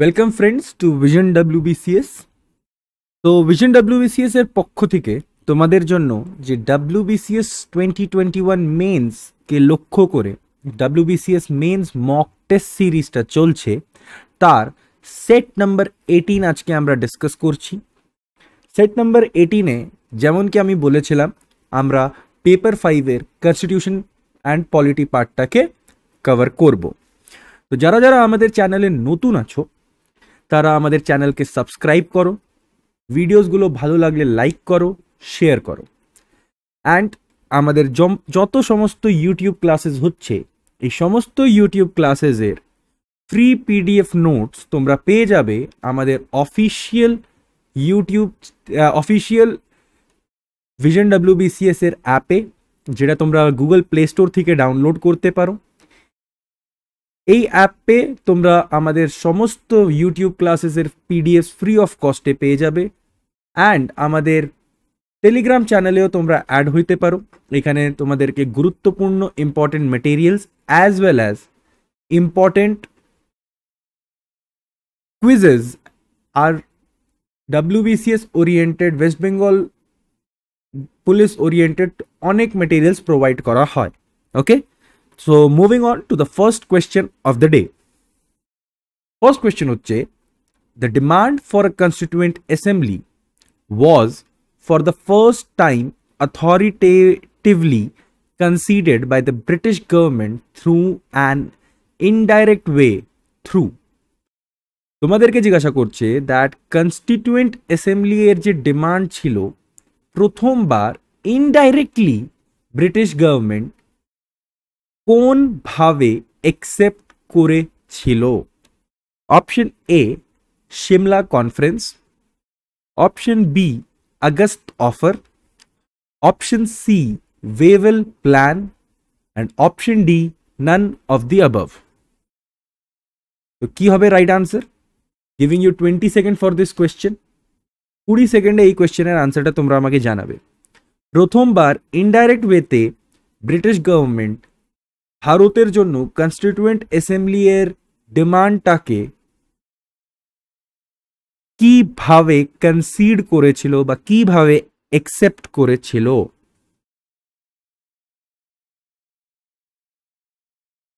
Welcome friends to Vision WBCS তো Vision WBCS এর পক্ষ থেকে তোমাদের জন্য যে W WBCS twenty twenty one মেন্সকে লক্ষ্য করে ডাব্লিউবিসিএস মেন্স মক টেস্ট সিরিজটা চলছে তার সেট নাম্বার এইটিন আজকে আমরা ডিসকাস করছি সেট নাম্বার এইটিনে যেমন কি আমি বলেছিলাম আমরা পেপার ফাইভের কনস্টিটিউশন অ্যান্ড পলিটি পার্টটাকে কভার করব তো যারা যারা আমাদের চ্যানেলে নতুন আছো তারা আমাদের চ্যানেলকে সাবস্ক্রাইব করো ভিডিওসগুলো ভালো লাগলে লাইক করো শেয়ার করো অ্যান্ড আমাদের যত সমস্ত ইউটিউব ক্লাসেস হচ্ছে এই সমস্ত ইউটিউব ক্লাসেসের ফ্রি পিডিএফ নোটস তোমরা পেয়ে যাবে আমাদের official YouTube official Vision WBCS এর অ্যাপে যেটা তোমরা গুগল প্লে স্টোর থেকে ডাউনলোড করতে পারো এই অ্যাপে তোমরা আমাদের সমস্ত ইউটিউব ক্লাসেসের পিডিএফ ফ্রি অফ কস্টে পেয়ে যাবে অ্যান্ড আমাদের টেলিগ্রাম চ্যানেলেও তোমরা অ্যাড হইতে পারো এখানে তোমাদেরকে গুরুত্বপূর্ণ important materials as well as important quizzes আর WBCS oriented West Bengal police oriented অনেক মেটেরিয়ালস প্রোভাইড করা হয় ওকে So moving on to the first question of the day. First question hoche, the demand for a constituent assembly was for the first time authoritatively conceded by the British government through an indirect way through তোমাদেরকে জিজ্ঞাসা করছে that constituent assembly এর যে demand ছিল প্রথমবার indirectly British government কোন bhave accept করে ছিল অপশন এShimla conference অপশন বিAugust offer অপশন সিWavel plan and অপশন ডিnone of the above তো কি হবে right answer giving you 20 second for this question 20 সেকেন্ডে এই क्वेश्चन এর आंसरটা তোমরা আমাকে জানাবে প্রথমবার ইনডাইরেক্ট ওয়েতে ব্রিটিশ गवर्नमेंट ভারতের জন্য কনস্টিটিউয়েন্ট অ্যাসেম্বলি এর ডিমান্ডটাকে কিভাবে কনসিড করেছিল বা কিভাবে অ্যাকসেপ্ট করেছিল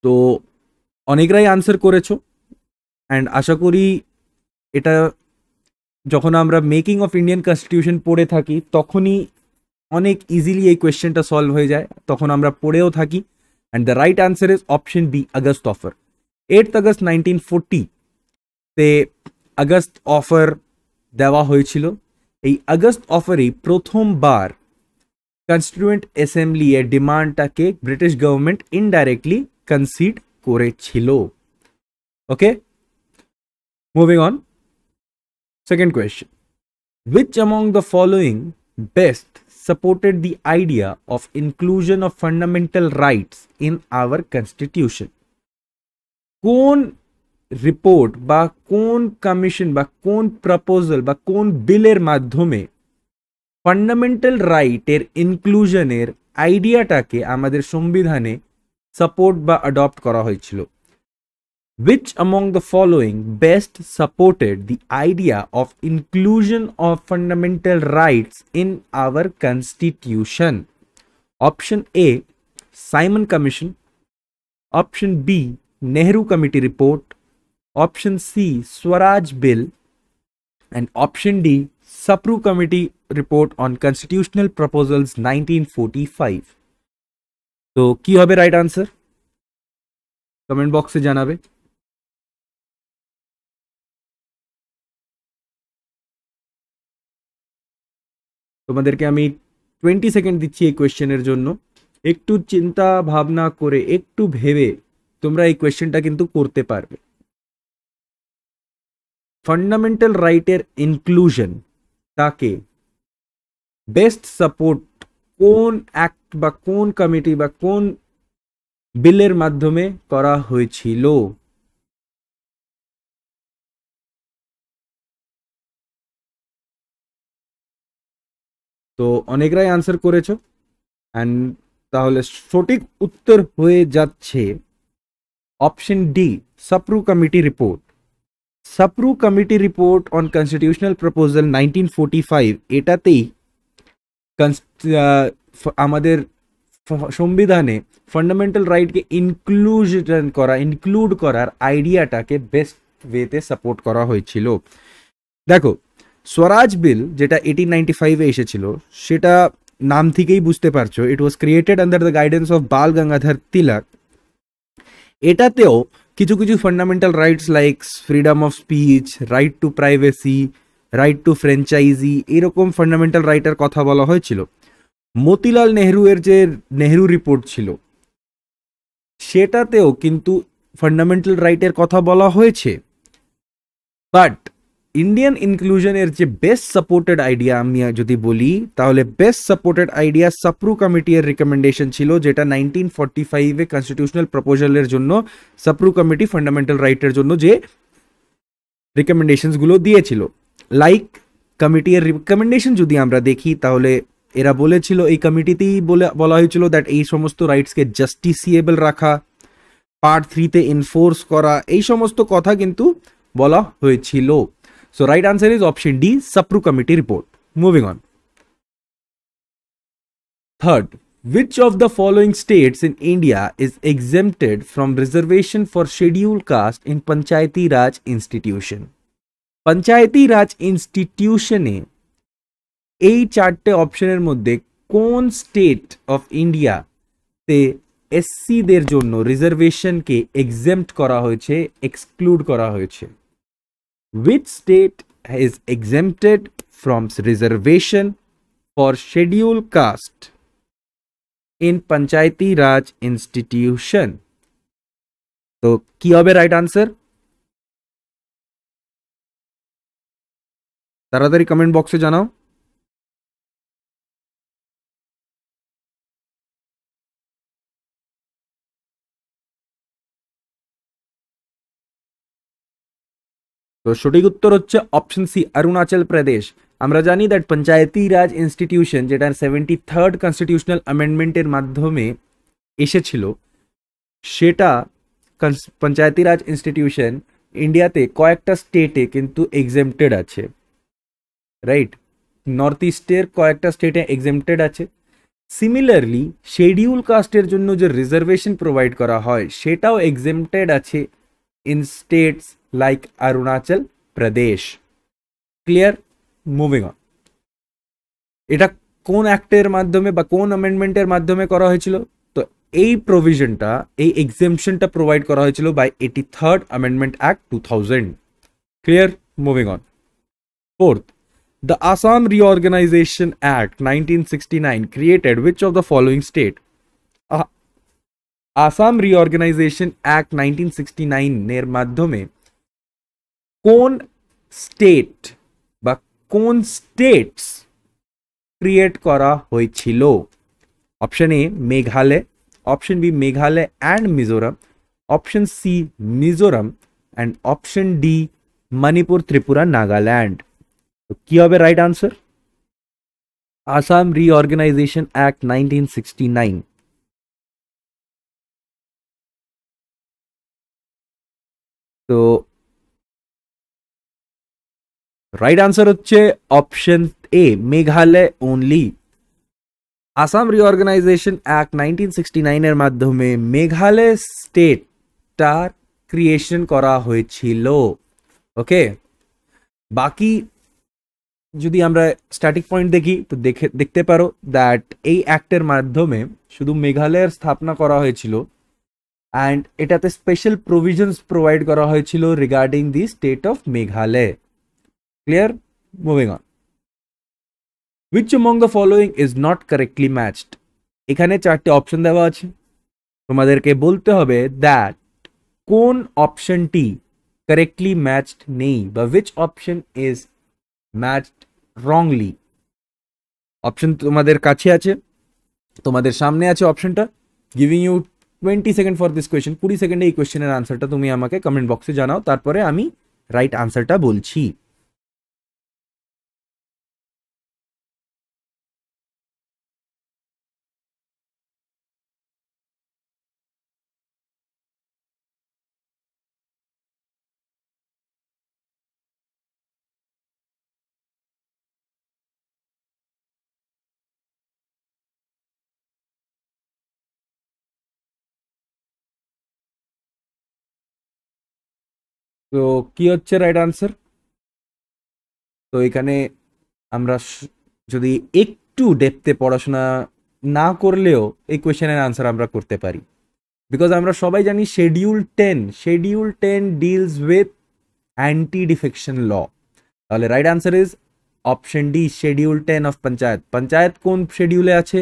তো অনেকরাই আনসার করেছো অ্যান্ড আশা করি এটা যখন আমরা মেকিং অফ ইন্ডিয়ান কনস্টিটিউশন পড়ে থাকি তখনই অনেক ইজিলি এই কোয়েশ্চেনটা সলভ হয়ে যায় তখন আমরা পড়েও থাকি and the right answer is option B August offer 8th August 1940 the August offer dava होय छिलो August offer ही प्रथम बार Constituent Assembly ए demand टाके British government indirectly concede kore छिलो Okay Moving on Second question Which among the following best supported the idea of inclusion of fundamental rights in our constitution কোন report বা কোন commission বা কোন proposal বা কোন বিলের মাধ্যমে ফান্ডামেন্টাল রাইটের ইনক্লুশনের আইডিয়াটাকে আমাদের সংবিধানে সাপোর্ট বা অ্যাডপ্ট করা হয়েছিল Which among the following best supported the idea of inclusion of fundamental rights in our constitution? Option A Simon Commission, Option B Nehru Committee Report, Option C Swaraj Bill, and Option D Sapru Committee Report on Constitutional Proposals 1945. So, have কি right answer? Comment box বক্সে জানাবে তোমাদেরকে আমি 20 second দিচ্ছি এই क्वेश्चंसের জন্য একটু চিন্তা ভাবনা করে একটু ভেবে তোমরা এই क्वेश्चनটা কিন্তু করতে পারবে ফান্ডামেন্টাল রাইট এর ইনক্লুশন কাকে बेस्ट সাপোর্ট কোন অ্যাক্ট বা কোন কমিটি বা কোন বিলের মাধ্যমে করা হয়েছিল তো অনেকরাই আনসার করেছো অ্যান্ড তাহলে সঠিক উত্তর হয়ে যাচ্ছে option D Sapru committee report Sapru committee report on constitutional proposal nineteen forty five এটাতেই আমাদের সংবিধানে ফান্ডামেন্টাল রাইটকে ইনক্লুজন করা ইনক্লুড করার আইডিয়াটাকে বেস্ট ওয়েতে সাপোর্ট করা হয়েছিল দেখো স্বরাজ বিল যেটা এইটিন নাইনটি ফাইভে এসেছিল সেটা নাম থেকেই বুঝতে পারছো it was created under the guidance of Bal Gangadhar Tilak এটাতেও কিছু কিছু fundamental rights like freedom of speech right to privacy right to franchise এরকম ফান্ডামেন্টাল রাইটের কথা বলা হয়েছিল মতিলাল নেহরু এর যে নেহরু রিপোর্ট ছিল সেটাতেও কিন্তু ফান্ডামেন্টাল রাইটের কথা বলা হয়েছে বাট ইন্ডিয়ান ইনক্লুশনের যে বেস্ট সাপোর্টেড আইডিয়া আমি যদি বলি তাহলে বেস্ট সাপোর্টেড আইডিয়া সাপ্রু কমিটির রিকমেন্ডেশন ছিল যেটা নাইনটিন ফর্টি ফাইভে কনস্টিটিউশনাল প্রপোজালের জন্য সাপ্রু কমিটি ফান্ডামেন্টাল রাইটের জন্য যে রিকমেন্ডেশনসগুলো দিয়েছিল লাইক কমিটির রিকমেন্ডেশন যদি আমরা দেখি তাহলে এরা বলেছিল এই কমিটিতেই বলে বলা হয়েছিল দ্যাট এই সমস্ত রাইটসকে জাস্টিসিয়েবল রাখা পার্ট থ্রিতে এনফোর্স করা এই সমস্ত কথা কিন্তু বলা হয়েছিল So right answer is option D, Sapru committee report. Moving on. Third, which of the following states in India is exempted from reservation for scheduled caste in Panchayati Raj institution? Panchayati Raj institution এই চারটে অপশনের state of India of SC তে এসসিদের reservation ke exempt kora হয়েছে exclude kora হয়েছে which state is exempted from reservation for scheduled caste in Panchayati Raj institution? So, क्या होगा right answer? तारातारी comment box से जानाओ তো সঠিক উত্তর হচ্ছে অপশন সি অরুণাচল প্রদেশ আমরা জানি দ্যাট পঞ্চায়েতি রাজ ইনস্টিটিউশন যেটা সেভেন্টি থার্ড কনস্টিটিউশনাল অ্যামেন্ডমেন্টের মাধ্যমে এসেছিল সেটা পঞ্চায়েতি রাজ ইনস্টিটিউশন ইন্ডিয়াতে কয়েকটা স্টেটে কিন্তু এক্সেমটেড আছে রাইট নর্থ ইস্টের কয়েকটা স্টেটে এক্সেমটেড আছে সিমিলারলি শেডিউল কাস্টের জন্য যে রিজার্ভেশন প্রোভাইড করা হয় সেটাও এক্সেমটেড আছে in states like Arunachal Pradesh. Clear? Moving on. এটা কোন অ্যাক্টের মাধ্যমে বা কোন অ্যামেন্ডমেন্টের মাধ্যমে করা হয়েছিল তো এই প্রভিশনটা এই এক্সেমশনটা প্রোভাইড করা হয়েছিল by eighty third amendment act two thousand clear moving on fourth the Assam reorganisation act nineteen sixty nine created which of the following state Assam reorganisation act nineteen sixty নাইনের মাধ্যমে कौन स्टेट बा कौन स्टेट्स क्रिएट करा हुई चिलो option A Meghalaya option B Meghalaya and Mizoram option C Mizoram and option D Manipur Tripura Nagaland तो क्या होगा right answer Assam reorganisation act 1969 तो রাইট আনসার হচ্ছে option A Meghalaya only Assam reorganisation act nineteen sixty নাইনের মাধ্যমে মেঘালয় স্টেটটার ক্রিয়েশন করা হয়েছিল ওকে বাকি যদি আমরা স্ট্যাটিক পয়েন্ট দেখি তো দেখে দেখতে পারো দ্যাট এই অ্যাক্টের মাধ্যমে শুধু মেঘালয়ের স্থাপনা করা হয়েছিল অ্যান্ড এটাতে স্পেশাল প্রভিশনস প্রোভাইড করা হয়েছিল regarding the state of Meghalaya Clear? Moving on. Which among the following is not correctly matched? এখানে চারটে অপশন দেওয়া আছে তোমাদেরকে বলতে হবে দ্যাট কোন অপশনটি কারেক্টলি ম্যাচড নেই বা which option is matched wrongly option তোমাদের কাছে আছে তোমাদের সামনে আছে অপশনটা giving you twenty second for this question কুড়ি সেকেন্ডে এই কোয়েশ্চেনের আনসারটা তুমি আমাকে কমেন্ট বক্সে জানাও তারপরে আমি রাইট আনসারটা বলছি তো কি হচ্ছে রাইট আনসার তো এখানে আমরা যদি একটু ডেপতে পড়াশোনা না করলেও এই কোয়েশ্চেনের আনসার আমরা করতে পারি বিকজ আমরা সবাই জানি schedule ten schedule ten deals with anti defection law তাহলে right answer is option D schedule ten of panchayat panchayat কোন শেডিউলে আছে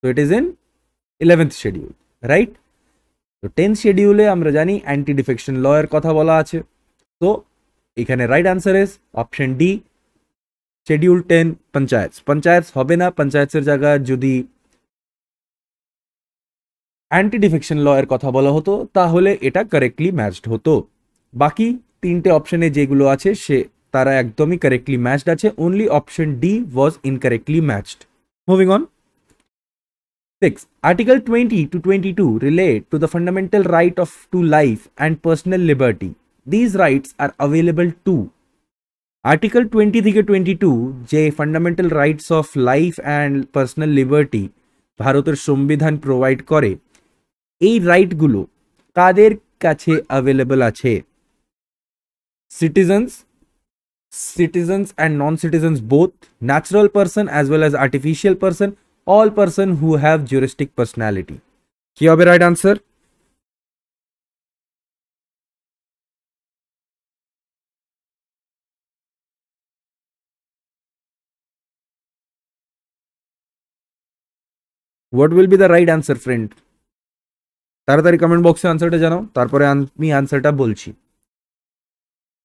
তো it is in eleventh schedule right তো টেন্থ শেডিউলে আমরা জানি অ্যান্টি ডিফেকশন ল এর কথা বলা আছে তো এখানে right answer is option D schedule ten panchayat panchayat হবে না পঞ্চায়েতের জায়গায় যদি অ্যান্টি ডিফেকশন ল এর কথা বলা হতো তাহলে এটা কারেক্টলি ম্যাচড হতো বাকি তিনটে অপশনে যেগুলো আছে সে তারা একদমই কারেক্টলি ম্যাচড আছে only option D was incorrectly matched moving on Six. Article 20 to 22 relate to the fundamental right of to life and personal liberty. these rights are available to Article 23 के 22 जे fundamental rights of life and personal liberty ভারতের সংবিধান provide করে এই রাইটগুলো কাদের কাছে available আছে citizens citizens and non citizens both natural person as well as artificial person all person who have juristic personality কি হবে right answer what will be the right answer friend taratari comment box answer ta janao tar pore ami answer ta bolchi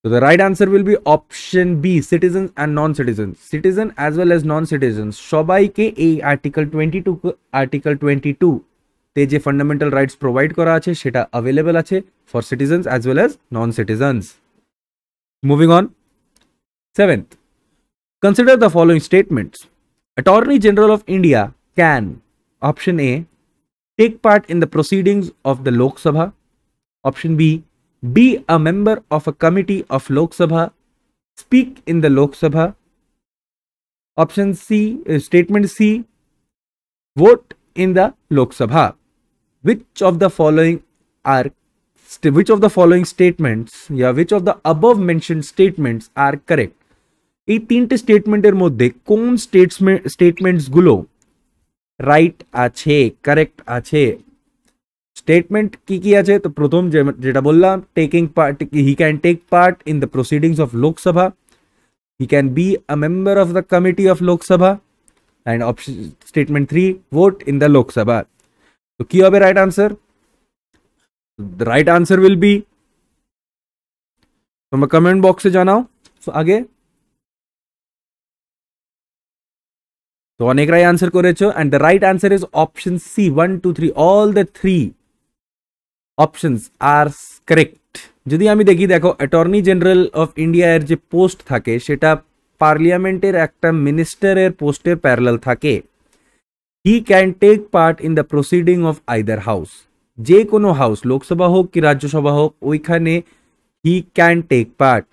so the right answer will be option b citizens and non citizens citizen as well as non citizens shobai ke article 22 article 22 te fundamental rights provide kora ache seta available ache for citizens as well as non citizens moving on seventh consider the following statements attorney general of india can option A take part in the proceedings of the Lok Sabha option B be a member of a committee of Lok Sabha speak in the Lok Sabha option C statement C vote in the Lok Sabha which of the following are which of the following statements या which of the above mention statements are correct এই তিনটে স্টেটমেন্টের মধ্যে কোন statements গুলো right আছে correct আছে statement কি কি আছে তো প্রথম যেটা বললাম taking part he can take part in the proceedings of Lok Sabha he can be a member of the committee of lok sabha and option statement 3 vote in the lok sabha so key hobe right answer the right answer will be তোমরা comment বক্সে জানাও so আগে তো আপনি প্রায় answer করেছো and the right answer is option C 1 2 3 all the three options are correct যদি আমি দেখি দেখো اٹর্নি জেনারেল অফ ইন্ডিয়া এর যে পোস্ট থাকে সেটা পার্লামেন্টের একটা মিনিস্টারের পোস্টের প্যারালাল থাকে he can take part in the proceeding of either house যে কোন হাউস লোকসভা হোক কি রাজ্যসভা হোক ওইখানে he can take part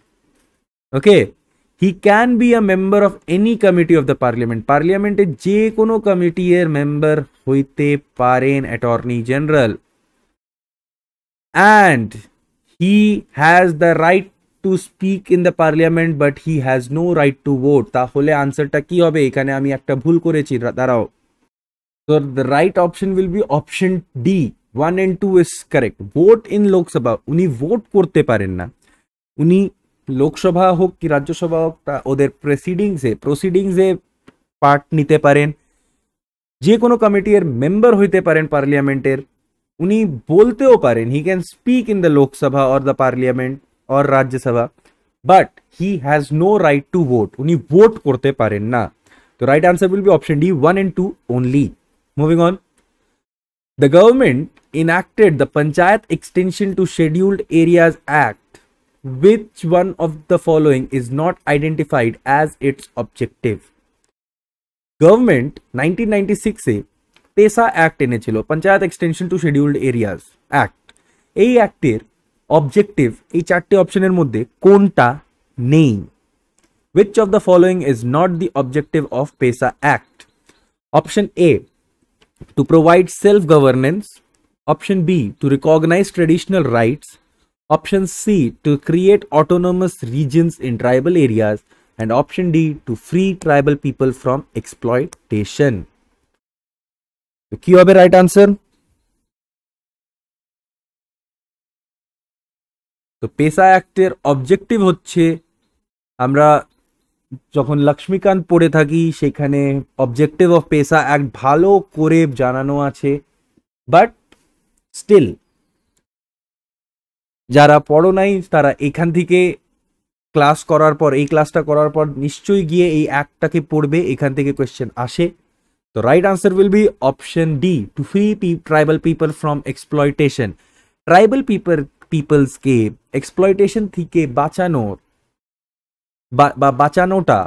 okay he can be a member of any committee of the parliament parliament এ যে কোনো committee এর er member হইতে পারেন attorney general and he has the right to speak in the parliament but he has no right to vote তাহলে আনসারটা কি হবে এখানে আমি একটা ভুল করেছি দাঁড়াও so the right option will be option d 1 and 2 is correct vote in lok sabha উনি vote করতে পারেন না উনি लोकसभा হক কি রাজ্যসভক তা ওদের প্রেসিডিংসে প্রসিডিংসে পার্ট নিতে পারেন যে কোন কমিটি এর মেম্বার হইতে পারেন পার্লামেন্টের উনি बोलतेও পারেন he can speak in the Lok Sabha or the parliament or Rajya Sabha but he has no right to vote উনি ভোট করতে পারেন না তো right answer will be option D 1 and 2 only moving on the government enacted the panchayat extension to scheduled areas act which one of the following is not identified as its objective government nineteen ninety সিক্সে PESA act এনেছিল panchayat extension to scheduled areas act এই অ্যাক্টের objective এই চারটি অপশনের মধ্যে কোনটা নেই which of the following is not the objective of PESA Act? Option A to provide self governance, option B to recognize traditional rights, Option C to create autonomous regions in tribal areas and option D to free tribal people from exploitation. So, Q কি হবে right answer? তো পেশা অ্যাক্টের objective হচ্ছে আমরা যখন লক্ষ্মীকান্ত পড়ে থাকি সেখানে অবজেক্টিভ অফ পেশা অ্যাক্ট ভালো করে জানানো আছে বাট স্টিল যারা পড়ো নাই তারা এখান থেকে ক্লাস করার পর এই ক্লাসটা করার পর নিশ্চয়ই গিয়ে এই অ্যাক্টটাকে পড়বে এখান থেকে কোয়েশ্চেন আসে তো right answer will be option D to free tribal people from exploitation tribal people পিপলসকে এক্সপ্লয়টেশন থেকে বাঁচানোর বা বাঁচানোটা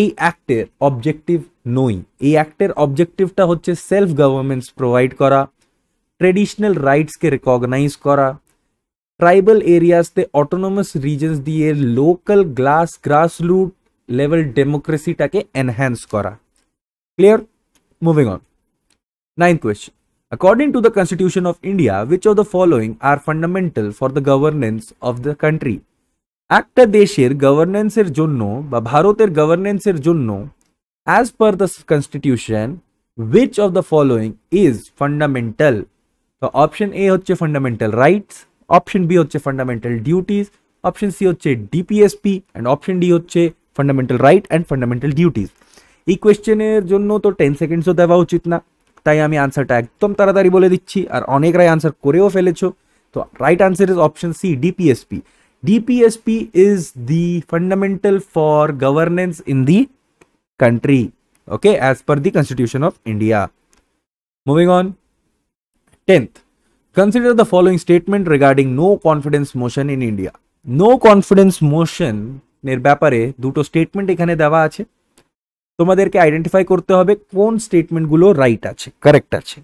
এই অ্যাক্টের অবজেক্টিভ নই এই অ্যাক্টের অবজেক্টিভটা হচ্ছে সেলফ গভর্নমেন্টস প্রোভাইড করা ট্রেডিশনাল রাইটসকে রেকগনাইজ করা ट्राइबल एरियाज ते ऑटोनोमस रीजन दिए local grass grassroot level democracy टाके एनहैंस करा clear moving on ninth question according to the constitution of India which of the following are fundamental for the governance of the country একটা দেশের গভর্নেন্সের জন্য বা ভারতের গভর্নেন্সের জন্য as per the constitution which of the following is fundamental তো option এ হচ্ছে ফান্ডামেন্টাল অপশন বি হচ্ছে ফান্ডামেন্টাল ডিউটিজ অপশন সি হচ্ছে ডিপিএসপি এন্ড অপশন ডি হচ্ছে fundamental right and fundamental duties এই কোশ্চেন এর জন্য তো 10 সেকেন্ডসও দেওয়া উচিত না তাই আমি आंसर टैগ একদম তাড়াতাড়ি বলে দিচ্ছি আর অনেকেই आंसर করেও ফেলেছো তো right answer is option C DPSP DPSP is the fundamental for governance in the country okay as per the constitution of India moving on 10th Consider the following statement regarding no confidence motion in India. No confidence motion এর ব্যাপারে দুটো statement এখানে দেওয়া আছে তোমাদেরকে identify করতে হবে কোন স্টেটমেন্টগুলো রাইট আছে কারেক্ট আছে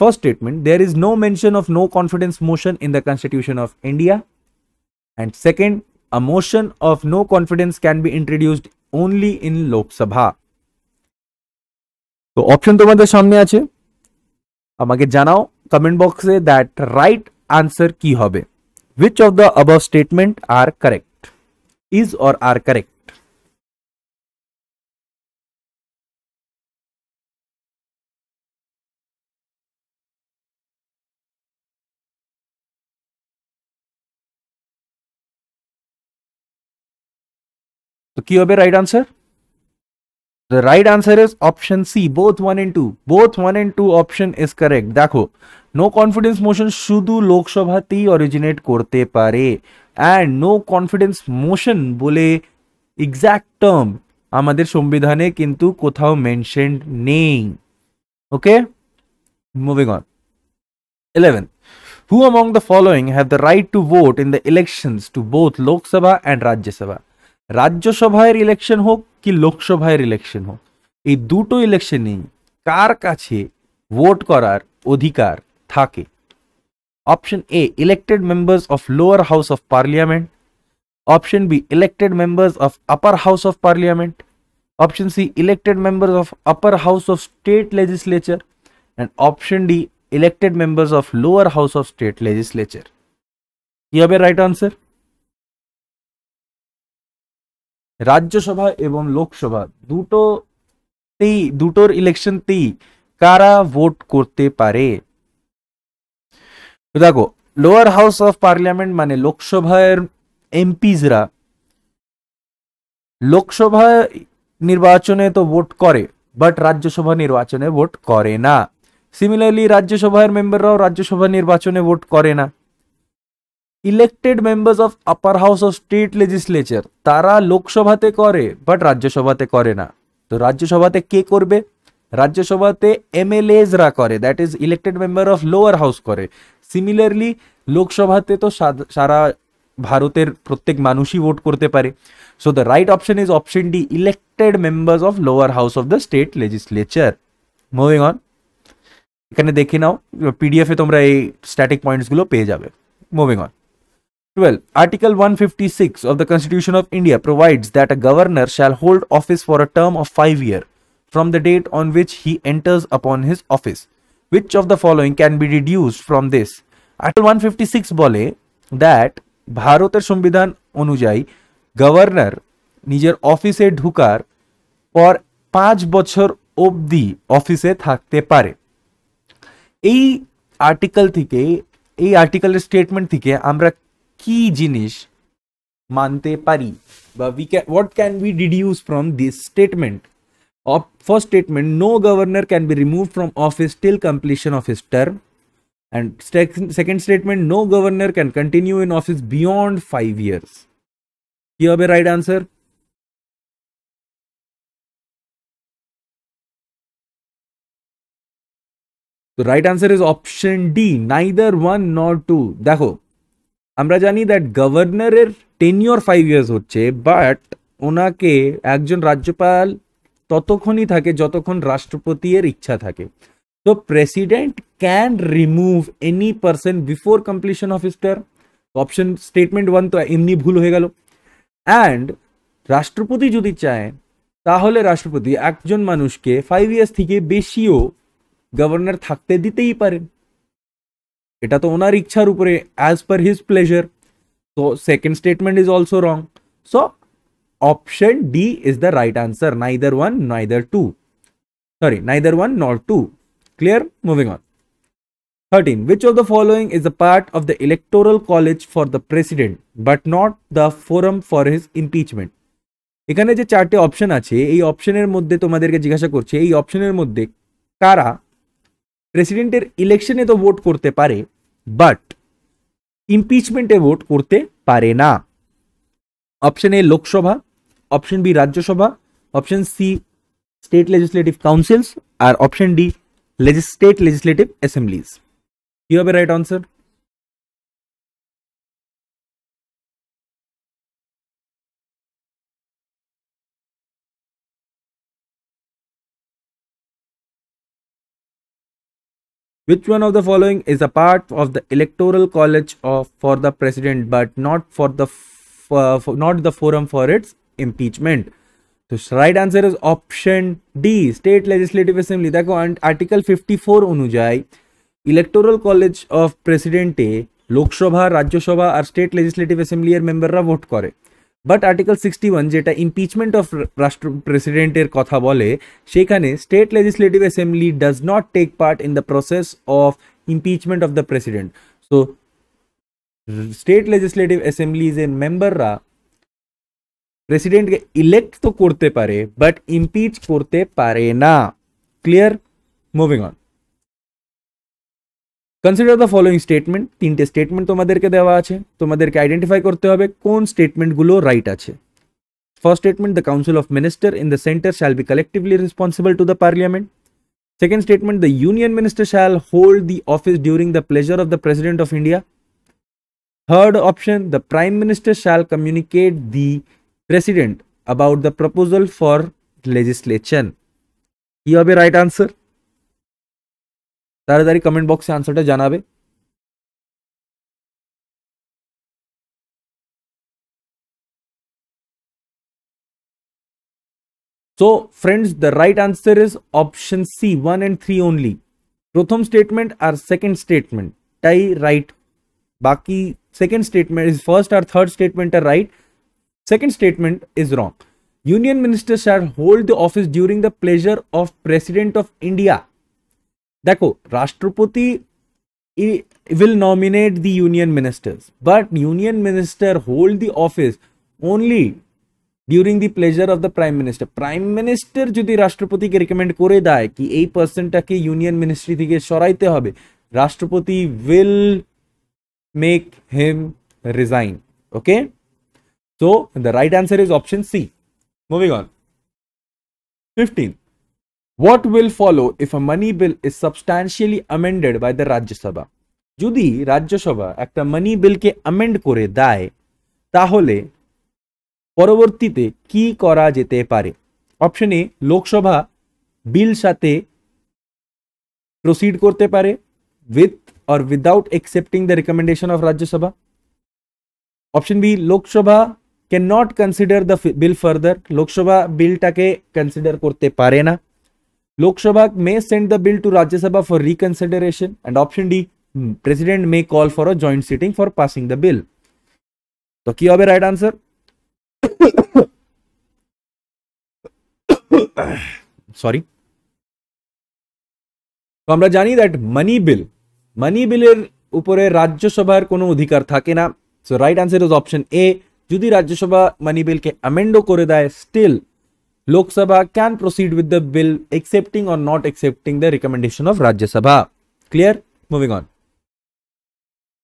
first statement there is no mention of no confidence motion in the constitution of India and second a motion of no confidence can be introduced only in Lok Sabha তো অপশন তোমাদের সামনে আছে আমাকে জানাও comment box that right answer की है हुई of the above statement are correct is or are correct right answer the right answer is option C both one and two both one and two option is correct देखो no confidence motion শুধু লোকসভাতেই originate করতে পারে and no confidence motion বলে exact term আমাদের সংবিধানে কিন্তু কোথাও মেনশনড নেই okay moving on eleven who among the following have the right to vote in the elections to both Lok Sabha and Rajya Sabha রাজ্যসভায়ের ইলেকশন হোক কি লোকসভায় ইলেকশন হোক এই দুটো ইলেকশনেই কার কাছে ভোট করার অধিকার হকে option A elected members of lower house of parliament option B elected members of upper house of parliament option C elected members of upper house of state legislature and option D elected members of lower house of state legislature কি হবে right answer Rajya Sabha एवं लोकसभा দুটো তে দুটোর election তে কারা vote করতে পারে দেখো লোয়ার হাউস অফ পার্লামেন্ট মানে লোকসভার এমপিজরা লোকসভা নির্বাচনে তো ভোট করে বাট রাজ্যসভা নির্বাচনে ভোট করে না সিমিলারলি রাজ্যসভার মেম্বাররাও রাজ্যসভা নির্বাচনে ভোট করে না elected members of upper house of state legislature তারা লোকসভাতে করে বাট রাজ্যসভাতে করে না তো রাজ্যসভাতে কে করবে রাজ্যসভাতে এম এল এমএলএজরা করে that is elected member of lower house করে সিমিলারলি লোকসভাতে তো সারা ভারতের প্রত্যেক মানুষই ভোট করতে পারে so the right option is option D elected members of lower house of the state legislature moving on এখানে দেখে নাও পিডিএফে তোমরা এই স্ট্যাটিক পয়েন্টসগুলো পেয়ে যাবে moving on 12. Article 156 of the Constitution of India provides that a governor shall hold office for a term of 5 years from the date on which he enters upon his office. which of the following can be deduced from this article 156 বলে that ভারতের সংবিধান অনুযায়ী governor নিজের অফিসে ঢুকার পর পাঁচ বছর অবধি অফিসে থাকতে পারে এই আর্টিকেল থেকে এই আর্টিকেলের স্টেটমেন্ট থেকে আমরা কি জিনিস মানতে পারি বা we can what can be deduce from this statement Op first statement, no governor can be removed from office till completion of his term. And second statement, no governor can continue in office beyond five years. Here be right answer. The right answer is option D, neither one nor two. দেখো আমরা জানি that গভর্নরের tenure five years হচ্ছে but ওনাকে একজন রাজ্যপাল ততক্ষণই থাকে যতক্ষণ রাষ্ট্রপতির ইচ্ছা থাকে তো president can remove any person before completion of his term option statement one তো এমনি ভুল হয়ে গেল অ্যান্ড রাষ্ট্রপতি যদি চায় তাহলে রাষ্ট্রপতি একজন মানুষকে ফাইভ ইয়ার্স থেকে বেশিও গভর্নর থাকতে দিতেই পারেন এটা তো ওনার ইচ্ছার উপরে অ্যাজ পার হিজ প্লেজার তো second statement is also wrong so option D is the right answer. Neither one, neither two. Sorry, neither one nor two. Clear? Moving on. 13. Which of the following is a part of the electoral college for the president but not the forum for his impeachment? এখানে যে চারটে option আছে এই অপশনের মধ্যে তোমাদেরকে জিজ্ঞাসা করছে এই অপশনের মধ্যে কারা প্রেসিডেন্টের ইলেকশনে তো ভোট করতে পারে বাট ইমপিচমেন্টে ভোট করতে পারে না option A Lok Sabha option B Rajya Sabha, option C state legislative councils or option D state legislative assemblies. You have a right answer. Which one of the following is a part of the electoral college of for the president but not for the uh, not the forum for it? Impeachment तो right answer is option D state legislative assembly देखो article 54 four अनुजाई electoral college of प्रेसिडेंटे लोकसभा राज्यसभा और state legislative assembly एर member vote करे but article 61 one जेटा impeachment of राष्ट्र प्रेसिडेंटर कथा बोले state legislative assembly does not take part in the process of impeachment of the president so state legislative assembly is member প্রেসিডেন্টকে elect তো করতে পারে বাট ইমপিচ করতে পারে না clear moving on consider the following statement তিনটে statement তোমাদেরকে দেওয়া আছে তোমাদেরকে আইডেন্টিফাই করতে হবে কোন স্টেটমেন্টগুলো রাইট আছে first statement the council of minister in the centre shall be collectively responsible to the parliament second statement the union minister shall hold the office during the pleasure of the president of India third option the prime minister shall communicate the president about the proposal for legislation? Here be right answer. तारादारी comment box से answer जानाबे So friends, the right answer is option C, 1 and 3 only. Pratham statement or second statement, tie right. Baki second statement is first or third statement are right. Second statement is wrong union minister shall hold the office during the pleasure of president of india देखो राष्ट्रपति will nominate the union ministers but union minister hold the office only during the pleasure of the prime minister prime minister जो राष्ट्रपति के recommend कर दे कि person टे union ministry थी सराइते हैं राष्ट्रपति will make him resign okay okay? So the right answer is option C. Moving on. 15. What will follow if a money bill is substantially amended by the Rajya Sabha? যদি রাজ্যসভা একটা মানি বিলকে amend করে দেয় তাহলে পরবর্তীতে কি করা যেতে পারে অপশন এ লোকসভা বিল সাথে প্রসিড করতে পারে with or without accepting the recommendation of Rajya Sabha option B Lok Sabha can not consider bill further Lok Sabha बिलटा के कन्सिडर करते पारे ना Lok Sabha may send the bill to Rajya Sabha for reconsideration and option D president may call for a joint sitting for passing the bill तो की होबे right answer sorry तो আমরা জানি दैट मनी बिल मनी বিলের উপরে রাজ্যসভার কোনো অধিকার থাকে না so right answer is option A যদি রাজ্যসভা মানি বিলকে অ্যামেন্ডও করে দেয় still Lok Sabha can proceed with the bill accepting or not accepting the recommendation of Rajya Sabha clear moving on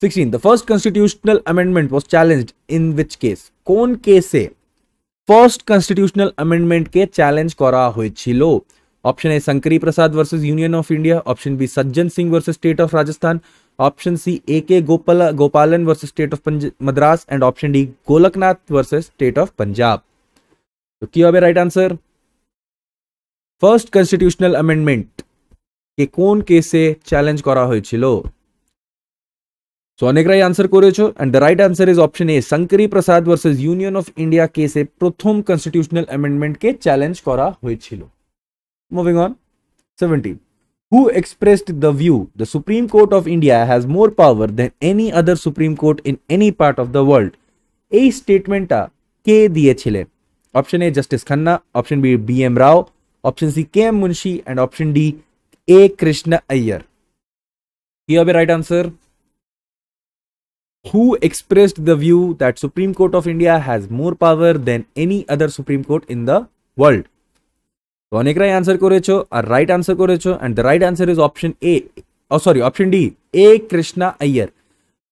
16 the first constitutional amendment was challenged in which case কোন কেসে first constitutional অ্যামেন্ডমেন্টকে challenge করা হয়েছিল option A Shankari Prasad versus union of India option B Sajjan Singh versus state of Rajasthan option C A K Gopal Gopalan versus state of Madras and option D Golaknath versus state of Punjab तो क्या है right answer first constitutional amendment কে কোন কেসে challenge করা হয়েছিল সো অনেকরাই answer করেছো and the right answer is option A Shankari Prasad versus union of India কেসে প্রথম কনস্টিটিউশনাল অ্যামেন্ডমেন্টকে চ্যালেঞ্জ করা হয়েছিল moving on seventeen who expressed the view the supreme court of india has more power than any other supreme court in any part of the world a statement ta ke diye chile option a justice khanna option B B M rao option c km munshi and option d a krishna ayyar here be right answer who expressed the view that supreme court of india has more power than any other supreme court in the world তো অনেকরাই answer করেছো আর right answer করেছো and the right answer is option A oh sorry option D এ কৃষ্ণা আইয়ার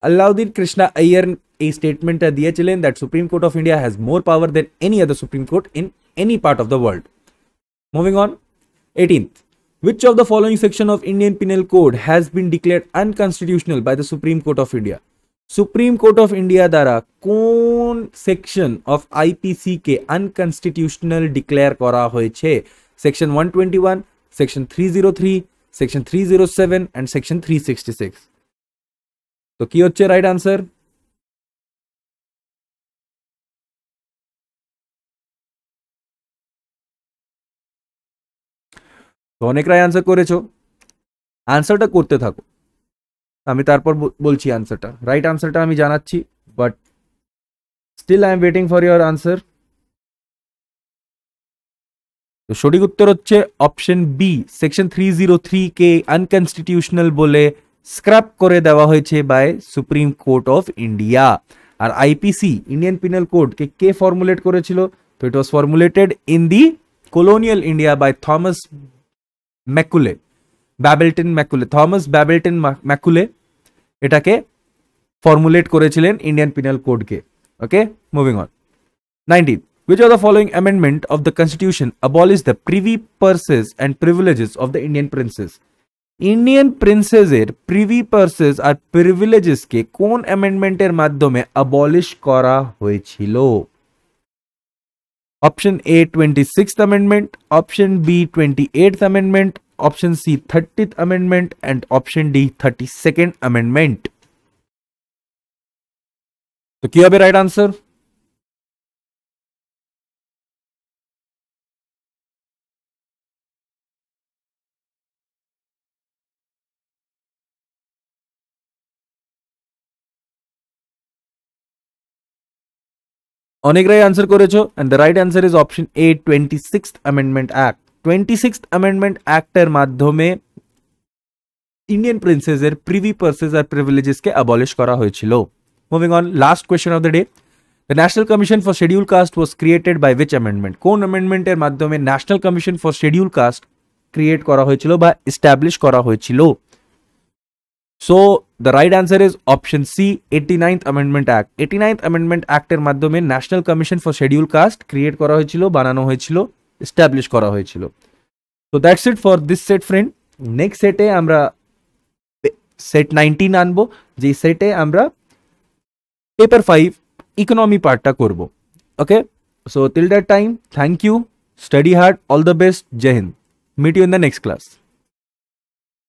আলাউদ্দিন কৃষ্ণা আইয়ার এই স্টেটমেন্টটা দিয়েছিলেন that supreme court of India has more power than any other supreme court in any part of the world moving on eighteenth Which of the following section of Indian Penal Code has been declared unconstitutional by the Supreme Court of India? Supreme court of India দ্বারা কোন section of IPC কে unconstitutional declare করা হয়েছে section 121, section 303, section 307 and section 366। तो की हे right answer तो अनेक answer कर आंसर करते थको answer answer answer. Right but still I am waiting for your তো সঠিক উত্তর হচ্ছে option B section three zero থ্রিকে আনকনস্টিটিউশনাল বলে স্ক্র্যাপ করে দেওয়া হয়েছে by supreme court of India আর আইপিসি ইন্ডিয়ান পিনাল কোডকে কে ফর্মুলেট করেছিল তো it was formulated in the colonial India by Thomas Macaulay Babelton Macaulay Thomas Babelton Macaulay এটাকে ফর্মুলেট করেছিলেন ইন্ডিয়ান পিনাল কোডকে okay moving on nineteen Which of the following amendment of the constitution abolish the privy purses and privileges of the Indian princes? Indian princes are privy purses are privileges ke kon amendment er maddo mein abolish kora hoye chilo? Option A 26th amendment, option B 28th amendment, option C 30th amendment and option D 32nd amendment. So, kya be right answer? অনেকরাই answer করেছো and the right answer is option A twenty six amendment act twenty six amendment অ্যাক্টের মাধ্যমে Indian প্রিন্সেসের privy purses আর প্রিভিলেজেসকে abolish করা হয়েছিল moving on last question of the day the national commission for schedule caste was created by which amendment কোন অ্যামেন্ডমেন্টের মাধ্যমে national commission for schedule caste create করা হয়েছিল বা এস্টাবলিশ করা হয়েছিল so The right answer is option C, 89th amendment act. 89th amendment act এর মাধ্যমে national commission for schedule caste create করা হয়েছিল বানানো হয়েছিল এস্টাবলিশ করা হয়েছিল তো that's it for this set friend next সেটে আমরা সেট নাইনটিন আনবো যে সেটে আমরা পেপার ফাইভ ইকোনমি পার্টটা করব okay so till that time thank you study hard all the best জয় হিন্দ meet you in the next class